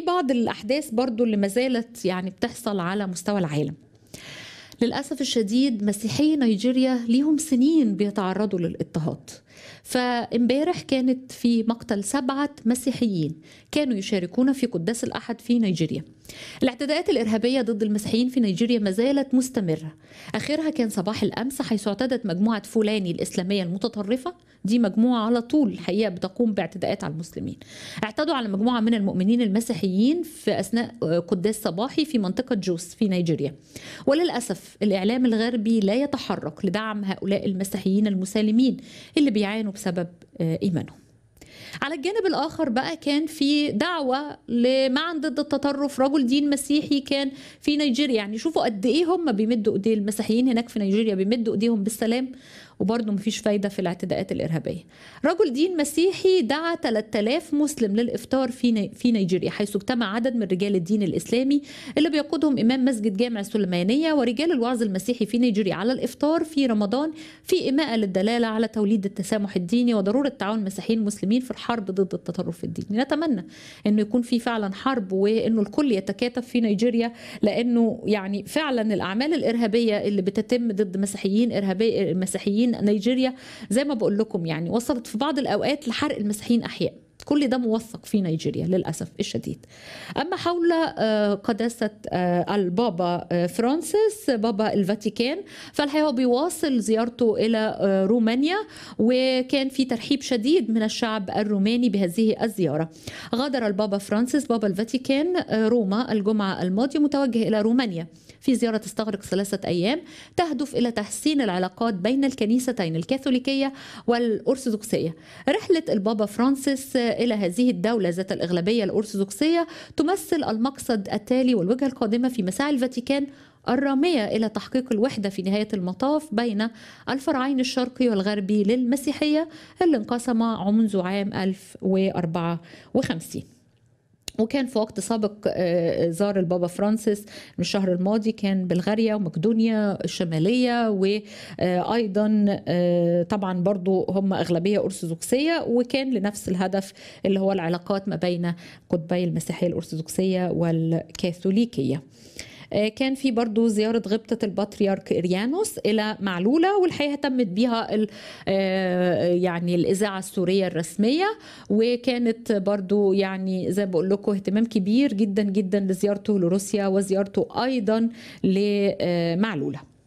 في بعض الأحداث برضو اللي ما زالت يعني بتحصل على مستوى العالم للأسف الشديد مسيحي نيجيريا ليهم سنين بيتعرضوا للاضطهاد فامبارح كانت في مقتل سبعة مسيحيين كانوا يشاركون في قداس الأحد في نيجيريا الاعتداءات الإرهابية ضد المسيحيين في نيجيريا ما زالت مستمرة آخرها كان صباح الأمس حيث اعتدت مجموعة فولاني الإسلامية المتطرفة دي مجموعة على طول الحقيقة بتقوم باعتداءات على المسلمين اعتدوا على مجموعة من المؤمنين المسيحيين في أثناء قداس صباحي في منطقة جوس في نيجيريا وللأسف الإعلام الغربي لا يتحرك لدعم هؤلاء المسيحيين المسالمين اللي بيعانوا بسبب آه، ايمانهم على الجانب الاخر بقى كان في دعوه لمعن ضد التطرف رجل دين مسيحي كان في نيجيريا يعني شوفوا قد ايه هم بيمدوا ايديه المسيحيين هناك في نيجيريا بيمدوا ايديهم بالسلام وبرضه مفيش فايدة في الاعتداءات الإرهابية رجل دين مسيحي دعا 3000 مسلم للإفطار في في نيجيريا حيث اجتمع عدد من رجال الدين الإسلامي اللي بيقودهم إمام مسجد جامع سليمانية ورجال الوعظ المسيحي في نيجيريا على الإفطار في رمضان في إماءة للدلالة على توليد التسامح الديني وضرورة تعاون المسيحيين المسلمين في الحرب ضد التطرف الديني نتمنى أنه يكون في فعلا حرب وأنه الكل يتكاتف في نيجيريا لأنه يعني فعلا الأعمال الإرهابية اللي بتتم ضد مسيحيين إرهابي مسيحيين مسيحيين نيجيريا زي ما بقول لكم يعني وصلت في بعض الاوقات لحرق المسيحيين احياء كل ده موثق في نيجيريا للأسف الشديد أما حول آه، قداسة آه، البابا آه، فرانسيس بابا الفاتيكان فالحقيقة هو بيواصل زيارته إلى رومانيا وكان في ترحيب شديد من الشعب الروماني بهذه الزيارة غادر البابا فرانسيس بابا الفاتيكان روما الجمعة الماضية متوجه إلى رومانيا في زيارة تستغرق ثلاثة أيام تهدف إلى تحسين العلاقات بين الكنيستين الكاثوليكية والأرثوذكسية رحلة البابا فرانسيس إلى هذه الدولة ذات الأغلبية الأرثوذكسية تمثل المقصد التالي والوجهة القادمة في مساعي الفاتيكان الرامية إلى تحقيق الوحدة في نهاية المطاف بين الفرعين الشرقي والغربي للمسيحية اللي انقسم منذ عام 1054 وكان في وقت سابق آه، زار البابا فرانسيس من الشهر الماضي كان بلغاريا ومقدونيا الشمالية وأيضا آه، آه، طبعا برضو هم أغلبية أرثوذكسية وكان لنفس الهدف اللي هو العلاقات ما بين قطبي المسيحية الأرثوذكسية والكاثوليكية آه، كان في برضو زيارة غبطة البطريرك إريانوس إلى معلولة والحقيقة تمت بها آه، يعني الإذاعة السورية الرسمية وكانت برضو يعني زي ما بقول لكم اهتمام كبير جدا جدا لزيارته لروسيا وزيارته أيضا لمعلولة